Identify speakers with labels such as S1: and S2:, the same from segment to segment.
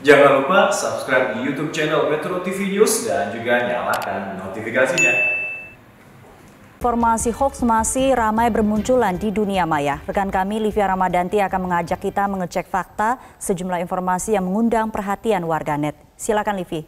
S1: Jangan lupa subscribe di YouTube channel Metro TV News dan juga nyalakan notifikasinya. Informasi hoax masih ramai bermunculan di dunia maya. Rekan kami Livia Ramadanti akan mengajak kita mengecek fakta sejumlah informasi yang mengundang perhatian warganet. Silakan Livia.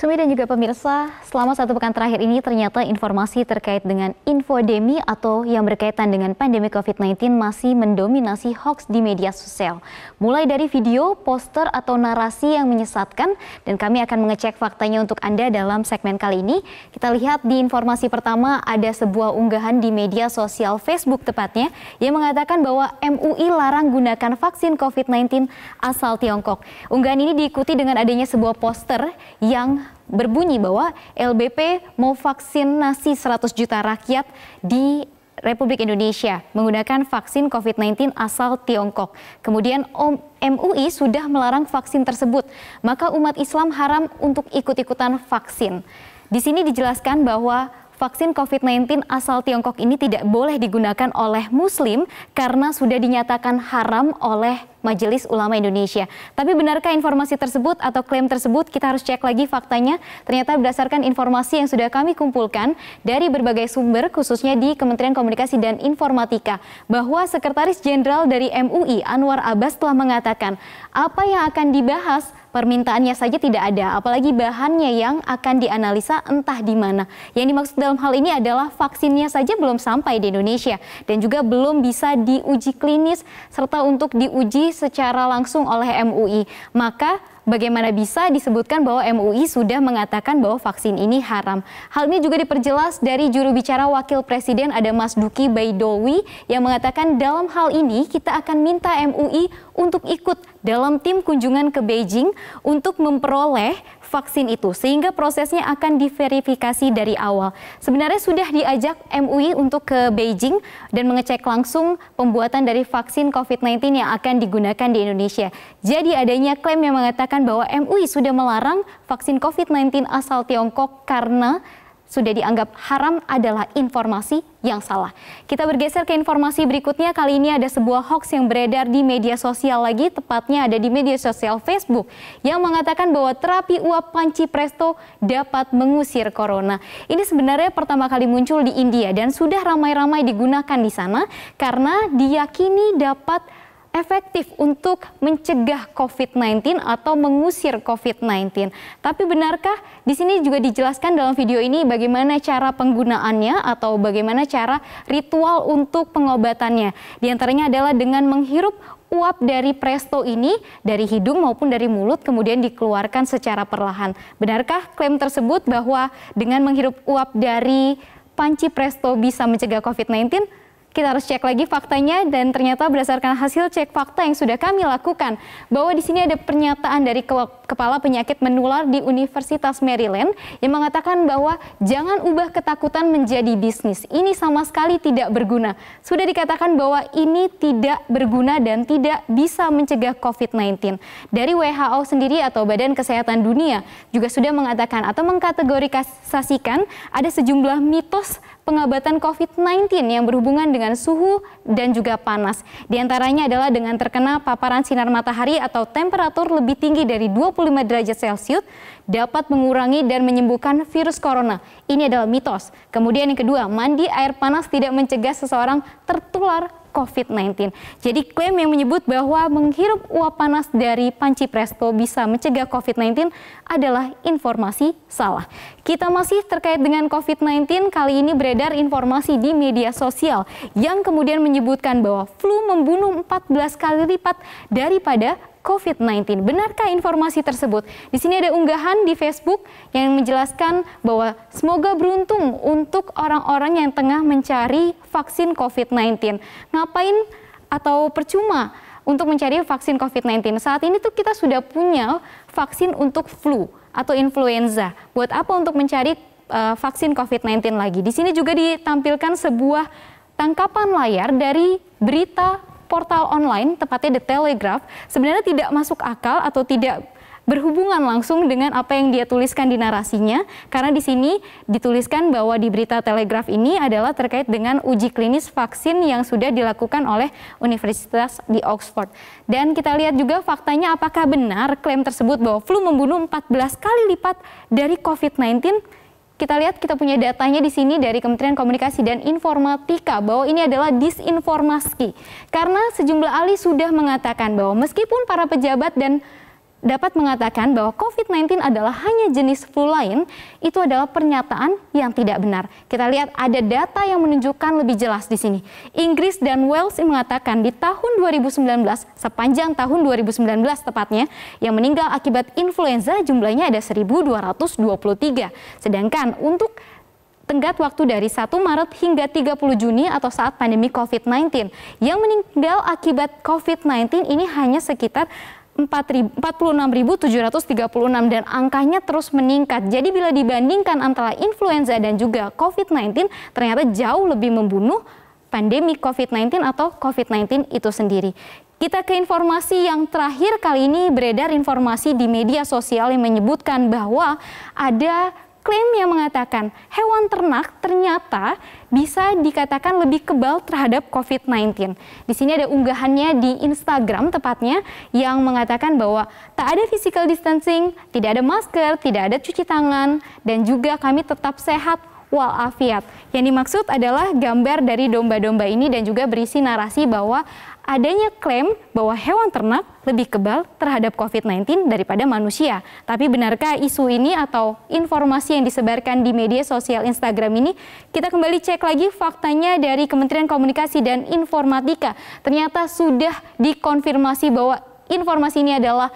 S1: Sumi dan juga pemirsa, selama satu pekan terakhir ini ternyata informasi terkait dengan infodemi atau yang berkaitan dengan pandemi COVID-19 masih mendominasi hoax di media sosial. Mulai dari video, poster, atau narasi yang menyesatkan dan kami akan mengecek faktanya untuk Anda dalam segmen kali ini. Kita lihat di informasi pertama ada sebuah unggahan di media sosial Facebook tepatnya yang mengatakan bahwa MUI larang gunakan vaksin COVID-19 asal Tiongkok. Unggahan ini diikuti dengan adanya sebuah poster yang berbunyi bahwa LBP mau vaksinasi 100 juta rakyat di Republik Indonesia menggunakan vaksin COVID-19 asal Tiongkok. Kemudian MUI sudah melarang vaksin tersebut, maka umat Islam haram untuk ikut-ikutan vaksin. Di sini dijelaskan bahwa vaksin COVID-19 asal Tiongkok ini tidak boleh digunakan oleh muslim karena sudah dinyatakan haram oleh Majelis Ulama Indonesia. Tapi benarkah informasi tersebut atau klaim tersebut? Kita harus cek lagi faktanya. Ternyata berdasarkan informasi yang sudah kami kumpulkan dari berbagai sumber, khususnya di Kementerian Komunikasi dan Informatika, bahwa Sekretaris Jenderal dari MUI Anwar Abbas telah mengatakan apa yang akan dibahas permintaannya saja tidak ada, apalagi bahannya yang akan dianalisa entah di mana. Yang dimaksud dalam hal ini adalah vaksinnya saja belum sampai di Indonesia dan juga belum bisa diuji klinis serta untuk diuji secara langsung oleh MUI. Maka bagaimana bisa disebutkan bahwa MUI sudah mengatakan bahwa vaksin ini haram. Hal ini juga diperjelas dari juru bicara Wakil Presiden ada Mas Duki Baidowi yang mengatakan dalam hal ini kita akan minta MUI untuk ikut dalam tim kunjungan ke Beijing untuk memperoleh vaksin itu sehingga prosesnya akan diverifikasi dari awal. Sebenarnya sudah diajak MUI untuk ke Beijing dan mengecek langsung pembuatan dari vaksin COVID-19 yang akan digunakan di Indonesia. Jadi adanya klaim yang mengatakan bahwa MUI sudah melarang vaksin COVID-19 asal Tiongkok karena sudah dianggap haram adalah informasi yang salah. Kita bergeser ke informasi berikutnya. Kali ini ada sebuah hoax yang beredar di media sosial lagi, tepatnya ada di media sosial Facebook yang mengatakan bahwa terapi uap panci presto dapat mengusir corona. Ini sebenarnya pertama kali muncul di India dan sudah ramai-ramai digunakan di sana karena diyakini dapat efektif untuk mencegah COVID-19 atau mengusir COVID-19. Tapi benarkah di sini juga dijelaskan dalam video ini bagaimana cara penggunaannya atau bagaimana cara ritual untuk pengobatannya? Di antaranya adalah dengan menghirup uap dari presto ini dari hidung maupun dari mulut kemudian dikeluarkan secara perlahan. Benarkah klaim tersebut bahwa dengan menghirup uap dari panci presto bisa mencegah COVID-19? kita harus cek lagi faktanya dan ternyata berdasarkan hasil cek fakta yang sudah kami lakukan bahwa di sini ada pernyataan dari kepala penyakit menular di Universitas Maryland yang mengatakan bahwa jangan ubah ketakutan menjadi bisnis. Ini sama sekali tidak berguna. Sudah dikatakan bahwa ini tidak berguna dan tidak bisa mencegah COVID-19. Dari WHO sendiri atau Badan Kesehatan Dunia juga sudah mengatakan atau mengkategorisasikan ada sejumlah mitos pengobatan COVID-19 yang berhubungan dengan suhu dan juga panas. Di antaranya adalah dengan terkena paparan sinar matahari atau temperatur lebih tinggi dari 25 derajat Celcius dapat mengurangi dan menyembuhkan virus corona. Ini adalah mitos. Kemudian yang kedua, mandi air panas tidak mencegah seseorang tertular COVID-19. Jadi klaim yang menyebut bahwa menghirup uap panas dari panci presto bisa mencegah COVID-19 adalah informasi salah. Kita masih terkait dengan COVID-19, kali ini beredar informasi di media sosial yang kemudian menyebutkan bahwa flu membunuh 14 kali lipat daripada COVID-19. Benarkah informasi tersebut? Di sini ada unggahan di Facebook yang menjelaskan bahwa semoga beruntung untuk orang-orang yang tengah mencari vaksin COVID-19. Ngapain atau percuma untuk mencari vaksin COVID-19. Saat ini tuh kita sudah punya vaksin untuk flu atau influenza. Buat apa untuk mencari uh, vaksin COVID-19 lagi? Di sini juga ditampilkan sebuah tangkapan layar dari berita portal online, tepatnya The Telegraph, sebenarnya tidak masuk akal atau tidak berhubungan langsung dengan apa yang dia tuliskan di narasinya karena di sini dituliskan bahwa di berita Telegraf ini adalah terkait dengan uji klinis vaksin yang sudah dilakukan oleh Universitas di Oxford. Dan kita lihat juga faktanya apakah benar klaim tersebut bahwa flu membunuh 14 kali lipat dari COVID-19 kita lihat kita punya datanya di sini dari Kementerian Komunikasi dan Informatika bahwa ini adalah disinformasi. Karena sejumlah ahli sudah mengatakan bahwa meskipun para pejabat dan dapat mengatakan bahwa COVID-19 adalah hanya jenis flu lain, itu adalah pernyataan yang tidak benar. Kita lihat ada data yang menunjukkan lebih jelas di sini. Inggris dan Wales mengatakan di tahun 2019, sepanjang tahun 2019 tepatnya, yang meninggal akibat influenza jumlahnya ada 1.223. Sedangkan untuk tenggat waktu dari 1 Maret hingga 30 Juni atau saat pandemi COVID-19. Yang meninggal akibat COVID-19 ini hanya sekitar 46.736 dan angkanya terus meningkat. Jadi bila dibandingkan antara influenza dan juga COVID-19 ternyata jauh lebih membunuh pandemi COVID-19 atau COVID-19 itu sendiri. Kita ke informasi yang terakhir kali ini beredar informasi di media sosial yang menyebutkan bahwa ada klaim yang mengatakan hewan ternak ternyata bisa dikatakan lebih kebal terhadap COVID-19. Di sini ada unggahannya di Instagram tepatnya yang mengatakan bahwa tak ada physical distancing, tidak ada masker, tidak ada cuci tangan, dan juga kami tetap sehat walafiat. Yang dimaksud adalah gambar dari domba-domba ini dan juga berisi narasi bahwa adanya klaim bahwa hewan ternak lebih kebal terhadap COVID-19 daripada manusia. Tapi benarkah isu ini atau informasi yang disebarkan di media sosial Instagram ini? Kita kembali cek lagi faktanya dari Kementerian Komunikasi dan Informatika. Ternyata sudah dikonfirmasi bahwa informasi ini adalah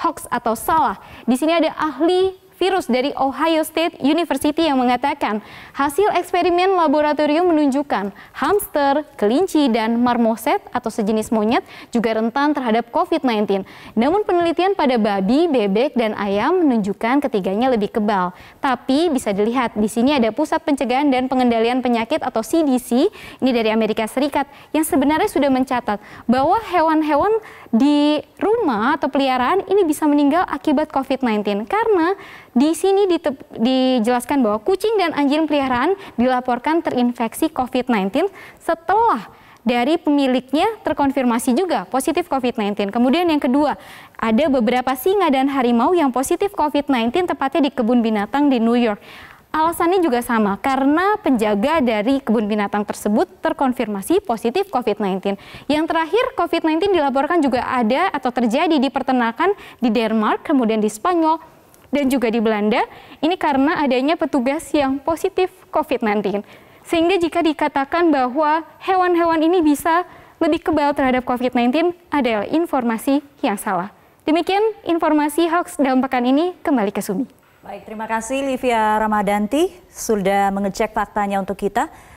S1: hoax atau salah. Di sini ada ahli virus dari Ohio State University yang mengatakan hasil eksperimen laboratorium menunjukkan hamster, kelinci, dan marmoset atau sejenis monyet juga rentan terhadap COVID-19. Namun penelitian pada babi, bebek, dan ayam menunjukkan ketiganya lebih kebal. Tapi bisa dilihat di sini ada Pusat Pencegahan dan Pengendalian Penyakit atau CDC, ini dari Amerika Serikat, yang sebenarnya sudah mencatat bahwa hewan-hewan di rumah atau peliharaan ini bisa meninggal akibat COVID-19 karena di sini ditep, dijelaskan bahwa kucing dan anjing peliharaan dilaporkan terinfeksi COVID-19 setelah dari pemiliknya terkonfirmasi juga positif COVID-19. Kemudian yang kedua, ada beberapa singa dan harimau yang positif COVID-19 tepatnya di kebun binatang di New York. Alasannya juga sama, karena penjaga dari kebun binatang tersebut terkonfirmasi positif COVID-19. Yang terakhir, COVID-19 dilaporkan juga ada atau terjadi di peternakan di Denmark, kemudian di Spanyol, dan juga di Belanda. Ini karena adanya petugas yang positif COVID-19. Sehingga jika dikatakan bahwa hewan-hewan ini bisa lebih kebal terhadap COVID-19 adalah informasi yang salah. Demikian informasi hoax dalam pekan ini kembali ke Sumi. Baik, terima kasih Livia Ramadanti sudah mengecek faktanya untuk kita.